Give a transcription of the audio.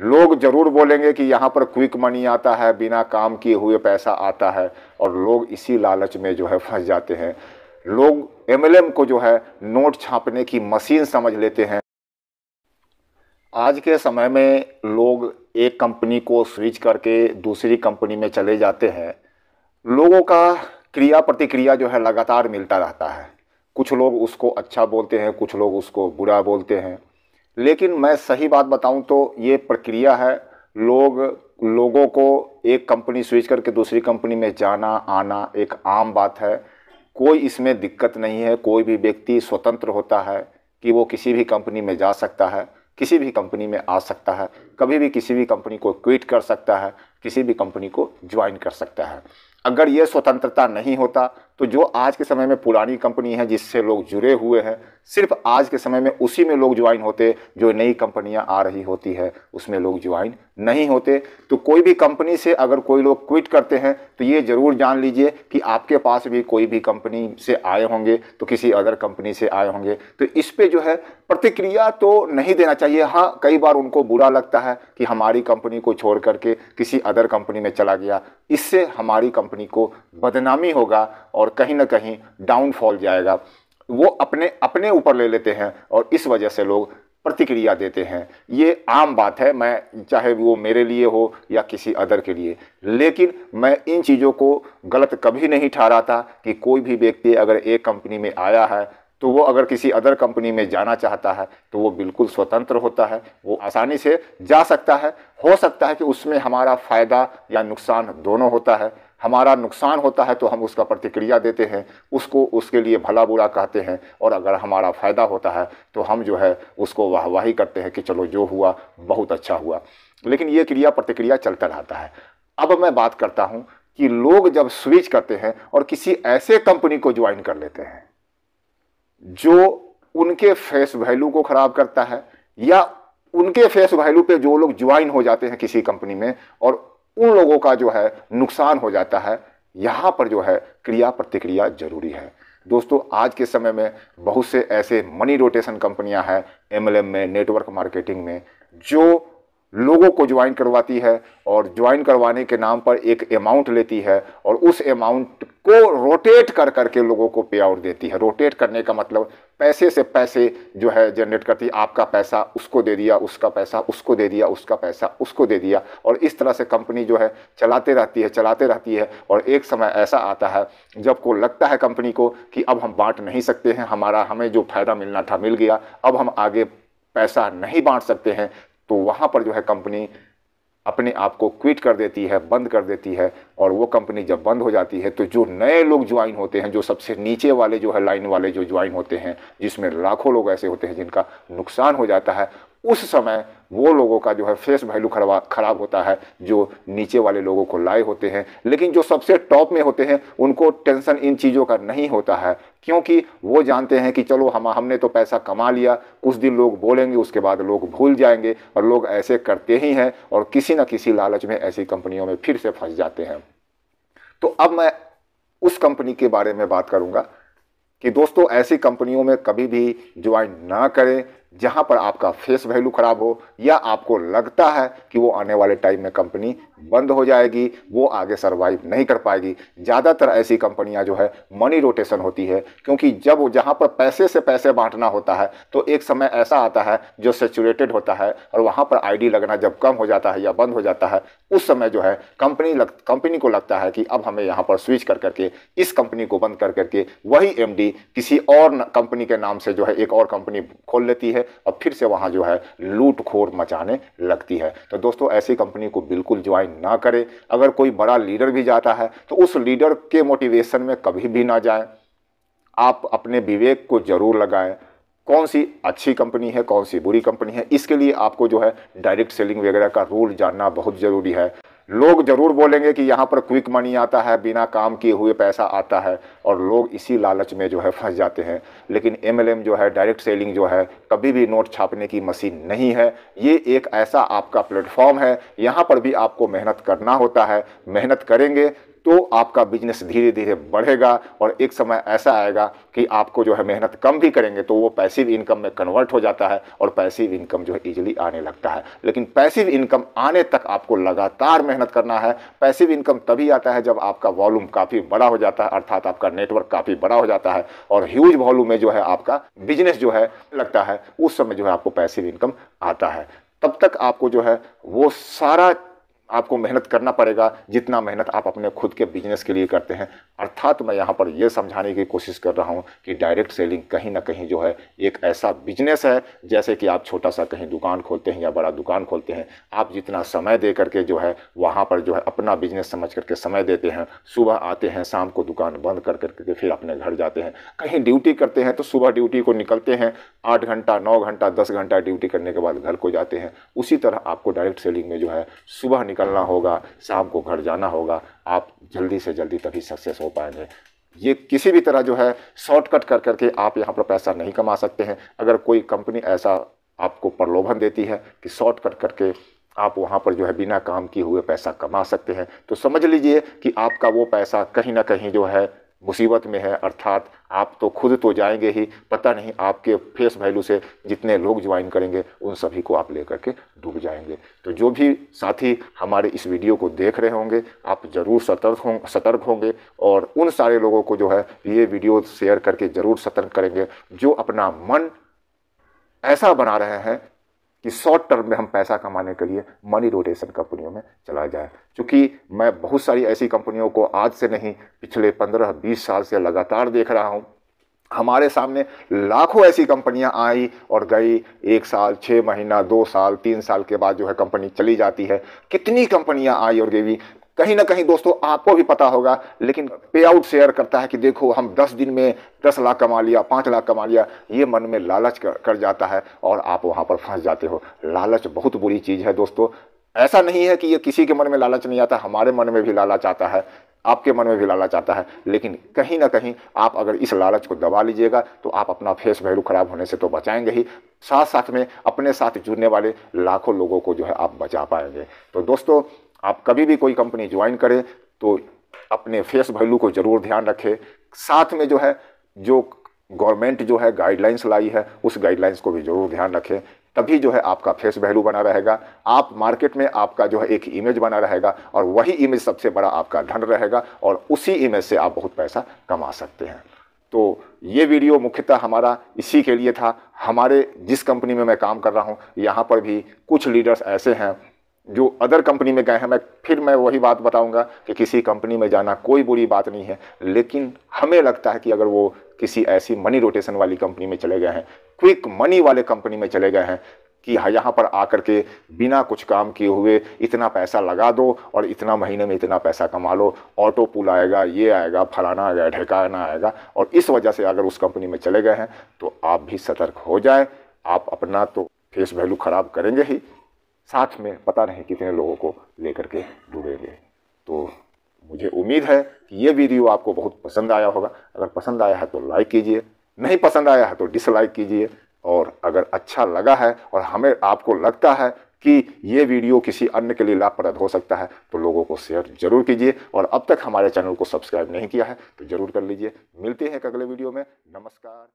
लोग जरूर बोलेंगे कि यहाँ पर क्विक मनी आता है बिना काम किए हुए पैसा आता है और लोग इसी लालच में जो है फंस जाते हैं लोग एमएलएम को जो है नोट छापने की मशीन समझ लेते हैं आज के समय में लोग एक कंपनी को स्विच करके दूसरी कंपनी में चले जाते हैं लोगों का क्रिया प्रतिक्रिया जो है लगातार मिलता रहता है कुछ लोग उसको अच्छा बोलते हैं कुछ लोग उसको बुरा बोलते हैं लेकिन मैं सही बात बताऊं तो ये प्रक्रिया है लोग लोगों को एक कंपनी स्विच करके दूसरी कंपनी में जाना आना एक आम बात है कोई इसमें दिक्कत नहीं है कोई भी व्यक्ति स्वतंत्र होता है कि वो किसी भी कंपनी में जा सकता है किसी भी कंपनी में आ सकता है कभी भी किसी भी कंपनी को क्विट कर सकता है किसी भी कंपनी को ज्वाइन कर सकता है अगर ये स्वतंत्रता नहीं होता तो जो आज के समय में पुरानी कंपनी है जिससे लोग जुड़े हुए हैं सिर्फ आज के समय में उसी में लोग ज्वाइन होते जो नई कंपनियां आ रही होती है उसमें लोग ज्वाइन नहीं होते तो कोई भी कंपनी से अगर कोई लोग क्विट करते हैं तो ये ज़रूर जान लीजिए कि आपके पास भी कोई भी कंपनी से आए होंगे तो किसी अदर कंपनी से आए होंगे तो इस पर जो है प्रतिक्रिया तो नहीं देना चाहिए हाँ कई बार उनको बुरा लगता है कि हमारी कंपनी को छोड़ करके किसी अदर कंपनी में चला गया इससे हमारी कंपनी को बदनामी होगा और कहीं ना कहीं डाउनफॉल जाएगा वो अपने अपने ऊपर ले लेते हैं और इस वजह से लोग प्रतिक्रिया देते हैं ये आम बात है मैं चाहे वो मेरे लिए हो या किसी अदर के लिए लेकिन मैं इन चीज़ों को गलत कभी नहीं था कि कोई भी व्यक्ति अगर एक कंपनी में आया है तो वो अगर किसी अदर कंपनी में जाना चाहता है तो वो बिल्कुल स्वतंत्र होता है वो आसानी से जा सकता है हो सकता है कि उसमें हमारा फ़ायदा या नुकसान दोनों होता है हमारा नुकसान होता है तो हम उसका प्रतिक्रिया देते हैं उसको उसके लिए भला बुरा कहते हैं और अगर हमारा फ़ायदा होता है तो हम जो है उसको वाहवाही करते हैं कि चलो जो हुआ बहुत अच्छा हुआ लेकिन ये क्रिया प्रतिक्रिया चलता रहता है अब मैं बात करता हूँ कि लोग जब स्विच करते हैं और किसी ऐसे कंपनी को ज्वाइन कर लेते हैं जो उनके फेस वैल्यू को ख़राब करता है या उनके फेस वैल्यू पे जो लोग ज्वाइन हो जाते हैं किसी कंपनी में और उन लोगों का जो है नुकसान हो जाता है यहाँ पर जो है क्रिया प्रतिक्रिया जरूरी है दोस्तों आज के समय में बहुत से ऐसे मनी रोटेशन कंपनियां हैं एमएलएम में नेटवर्क मार्केटिंग में जो लोगों को ज्वाइन करवाती है और ज्वाइन करवाने के नाम पर एक अमाउंट लेती है और उस अमाउंट को रोटेट कर करके लोगों को पे आउट देती है रोटेट करने का मतलब पैसे से पैसे जो है जनरेट करती है आपका पैसा उसको दे दिया उसका पैसा उसको दे दिया उसका पैसा उसको दे दिया और इस तरह से कंपनी जो है चलाते रहती है चलाते रहती है और एक समय ऐसा आता है जब को लगता है कंपनी को कि अब हम बांट नहीं सकते हैं हमारा हमें जो फ़ायदा मिलना था मिल गया अब हम आगे पैसा नहीं बांट सकते हैं तो वहाँ पर जो है कंपनी अपने आप को क्विट कर देती है बंद कर देती है और वो कंपनी जब बंद हो जाती है तो जो नए लोग ज्वाइन होते हैं जो सबसे नीचे वाले जो है लाइन वाले जो ज्वाइन होते हैं जिसमें लाखों लोग ऐसे होते हैं जिनका नुकसान हो जाता है उस समय वो लोगों का जो है फेस वैल्यू खराब खराब होता है जो नीचे वाले लोगों को लाए होते हैं लेकिन जो सबसे टॉप में होते हैं उनको टेंशन इन चीज़ों का नहीं होता है क्योंकि वो जानते हैं कि चलो हम हमने तो पैसा कमा लिया कुछ दिन लोग बोलेंगे उसके बाद लोग भूल जाएंगे और लोग ऐसे करते ही हैं और किसी न किसी लालच में ऐसी कंपनियों में फिर से फंस जाते हैं तो अब मैं उस कंपनी के बारे में बात करूँगा कि दोस्तों ऐसी कंपनियों में कभी भी ज्वाइन ना करें जहाँ पर आपका फेस वैल्यू ख़राब हो या आपको लगता है कि वो आने वाले टाइम में कंपनी बंद हो जाएगी वो आगे सर्वाइव नहीं कर पाएगी ज़्यादातर ऐसी कंपनियां जो है मनी रोटेशन होती है क्योंकि जब वो जहाँ पर पैसे से पैसे बांटना होता है तो एक समय ऐसा आता है जो सेचुरेटेड होता है और वहाँ पर आई लगना जब कम हो जाता है या बंद हो जाता है उस समय जो है कंपनी लग कंपनी को लगता है कि अब हमें यहाँ पर स्विच कर करके इस कंपनी को बंद कर करके वही एम किसी और कंपनी के नाम से जो है एक और कंपनी खोल लेती है और फिर से वहाँ जो है लूटखोर मचाने लगती है तो दोस्तों ऐसी कंपनी को बिल्कुल ज्वाइन ना करें अगर कोई बड़ा लीडर भी जाता है तो उस लीडर के मोटिवेशन में कभी भी ना जाए आप अपने विवेक को जरूर लगाएं कौन सी अच्छी कंपनी है कौन सी बुरी कंपनी है इसके लिए आपको जो है डायरेक्ट सेलिंग वगैरह का रूल जानना बहुत ज़रूरी है लोग जरूर बोलेंगे कि यहाँ पर क्विक मनी आता है बिना काम किए हुए पैसा आता है और लोग इसी लालच में जो है फंस जाते हैं लेकिन एमएलएम जो है डायरेक्ट सेलिंग जो है कभी भी नोट छापने की मशीन नहीं है ये एक ऐसा आपका प्लेटफॉर्म है यहाँ पर भी आपको मेहनत करना होता है मेहनत करेंगे तो आपका बिजनेस धीरे धीरे बढ़ेगा और एक समय ऐसा आएगा कि आपको जो है मेहनत कम भी करेंगे तो वो पैसिव इनकम में कन्वर्ट हो जाता है और पैसिव इनकम जो है ईजिली आने लगता है लेकिन पैसिव इनकम आने तक आपको लगातार मेहनत करना है पैसिव इनकम तभी आता है जब आपका वॉल्यूम काफ़ी बड़ा हो जाता है अर्थात आपका नेटवर्क काफ़ी बड़ा हो जाता है और ह्यूज वॉल्यूम में जो है आपका बिजनेस जो है लगता है उस समय जो है आपको पैसिव इनकम आता है तब तक आपको जो है वो सारा आपको मेहनत करना पड़ेगा जितना मेहनत आप अपने खुद के बिजनेस के लिए करते हैं अर्थात मैं यहाँ पर यह समझाने की कोशिश कर रहा हूँ कि डायरेक्ट सेलिंग कहीं ना कहीं जो है एक ऐसा बिजनेस है जैसे कि आप छोटा सा कहीं दुकान खोलते हैं या बड़ा दुकान खोलते हैं आप जितना समय दे करके जो है वहाँ पर जो है अपना बिजनेस समझ करके समय देते हैं सुबह आते हैं शाम को दुकान बंद कर करके फिर अपने घर जाते हैं कहीं ड्यूटी करते हैं तो सुबह ड्यूटी को निकलते हैं आठ घंटा नौ घंटा दस घंटा ड्यूटी करने के बाद घर को जाते हैं उसी तरह आपको डायरेक्ट सेलिंग में जो है सुबह निकलना होगा शाम को घर जाना होगा आप जल्दी से जल्दी तभी सक्सेस हो पाएंगे ये किसी भी तरह जो है शॉर्टकट कर करके आप यहाँ पर पैसा नहीं कमा सकते हैं अगर कोई कंपनी ऐसा आपको प्रलोभन देती है कि शॉर्टकट करके आप वहाँ पर जो है बिना काम किए हुए पैसा कमा सकते हैं तो समझ लीजिए कि आपका वो पैसा कहीं ना कहीं जो है मुसीबत में है अर्थात आप तो खुद तो जाएंगे ही पता नहीं आपके फेस वैल्यू से जितने लोग ज्वाइन करेंगे उन सभी को आप लेकर के डूब जाएंगे तो जो भी साथी हमारे इस वीडियो को देख रहे होंगे आप ज़रूर सतर्क हों सतर्क होंगे और उन सारे लोगों को जो है ये वीडियो शेयर करके ज़रूर सतर्क करेंगे जो अपना मन ऐसा बना रहे हैं कि शॉर्ट टर्म में हम पैसा कमाने के लिए मनी रोटेशन कंपनियों में चला जाए क्योंकि मैं बहुत सारी ऐसी कंपनियों को आज से नहीं पिछले पंद्रह बीस साल से लगातार देख रहा हूँ हमारे सामने लाखों ऐसी कंपनियां आई और गई एक साल छः महीना दो साल तीन साल के बाद जो है कंपनी चली जाती है कितनी कंपनियां आई और गई कहीं ना कहीं दोस्तों आपको भी पता होगा लेकिन पे आउट शेयर करता है कि देखो हम 10 दिन में 10 लाख कमा लिया 5 लाख कमा लिया ये मन में लालच कर, कर जाता है और आप वहाँ पर फंस जाते हो लालच बहुत बुरी चीज़ है दोस्तों ऐसा नहीं है कि ये किसी के मन में लालच नहीं आता हमारे मन में भी लालच आता है आपके मन में भी लालच आता है लेकिन कहीं ना कहीं आप अगर इस लालच को दबा लीजिएगा तो आप अपना फेस वैल्यू ख़राब होने से तो बचाएंगे ही साथ साथ में अपने साथ जुड़ने वाले लाखों लोगों को जो है आप बचा पाएंगे तो दोस्तों आप कभी भी कोई कंपनी ज्वाइन करें तो अपने फेस वैल्यू को ज़रूर ध्यान रखें साथ में जो है जो गवर्नमेंट जो है गाइडलाइंस लाई है उस गाइडलाइंस को भी ज़रूर ध्यान रखें तभी जो है आपका फेस वैल्यू बना रहेगा आप मार्केट में आपका जो है एक इमेज बना रहेगा और वही इमेज सबसे बड़ा आपका धन रहेगा और उसी इमेज से आप बहुत पैसा कमा सकते हैं तो ये वीडियो मुख्यतः हमारा इसी के लिए था हमारे जिस कंपनी में मैं काम कर रहा हूँ यहाँ पर भी कुछ लीडर्स ऐसे हैं जो अदर कंपनी में गए हैं मैं फिर मैं वही बात बताऊंगा कि किसी कंपनी में जाना कोई बुरी बात नहीं है लेकिन हमें लगता है कि अगर वो किसी ऐसी मनी रोटेशन वाली कंपनी में चले गए हैं क्विक मनी वाले कंपनी में चले गए हैं कि हाँ, यहाँ पर आकर के बिना कुछ काम किए हुए इतना पैसा लगा दो और इतना महीने में इतना पैसा कमा लो ऑटो पुल आएगा ये आएगा फलाना आएगा ढकाना आएगा और इस वजह से अगर उस कंपनी में चले गए हैं तो आप भी सतर्क हो जाए आप अपना तो फेस वैल्यू ख़राब करेंगे ही साथ में पता नहीं कितने लोगों को लेकर के डूबेंगे तो मुझे उम्मीद है कि ये वीडियो आपको बहुत पसंद आया होगा अगर पसंद आया है तो लाइक कीजिए नहीं पसंद आया है तो डिसलाइक कीजिए और अगर अच्छा लगा है और हमें आपको लगता है कि ये वीडियो किसी अन्य के लिए लाभप्रद हो सकता है तो लोगों को शेयर जरूर कीजिए और अब तक हमारे चैनल को सब्सक्राइब नहीं किया है तो ज़रूर कर लीजिए मिलते हैं एक अगले वीडियो में नमस्कार